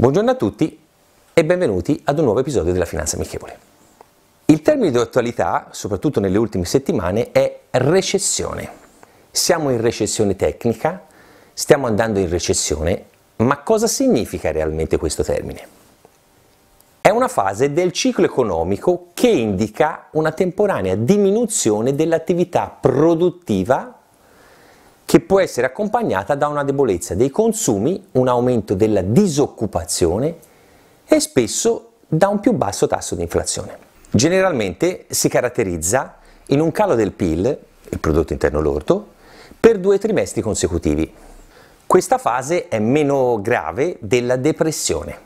Buongiorno a tutti e benvenuti ad un nuovo episodio della Finanza Amichevole. Il termine di attualità, soprattutto nelle ultime settimane, è recessione. Siamo in recessione tecnica, stiamo andando in recessione, ma cosa significa realmente questo termine? È una fase del ciclo economico che indica una temporanea diminuzione dell'attività produttiva che può essere accompagnata da una debolezza dei consumi, un aumento della disoccupazione e spesso da un più basso tasso di inflazione. Generalmente si caratterizza in un calo del PIL, il prodotto interno lordo, per due trimestri consecutivi. Questa fase è meno grave della depressione.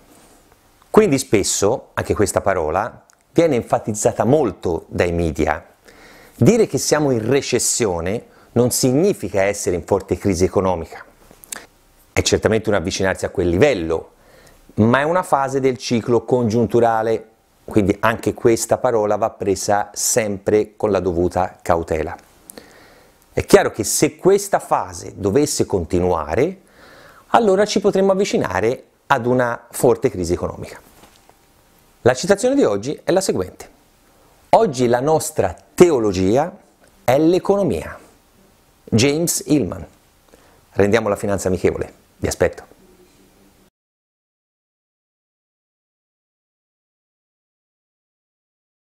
Quindi spesso, anche questa parola, viene enfatizzata molto dai media. Dire che siamo in recessione non significa essere in forte crisi economica. È certamente un avvicinarsi a quel livello, ma è una fase del ciclo congiunturale, quindi anche questa parola va presa sempre con la dovuta cautela. È chiaro che se questa fase dovesse continuare, allora ci potremmo avvicinare ad una forte crisi economica. La citazione di oggi è la seguente. Oggi la nostra teologia è l'economia. James Hillman. Rendiamo la finanza amichevole. Vi aspetto.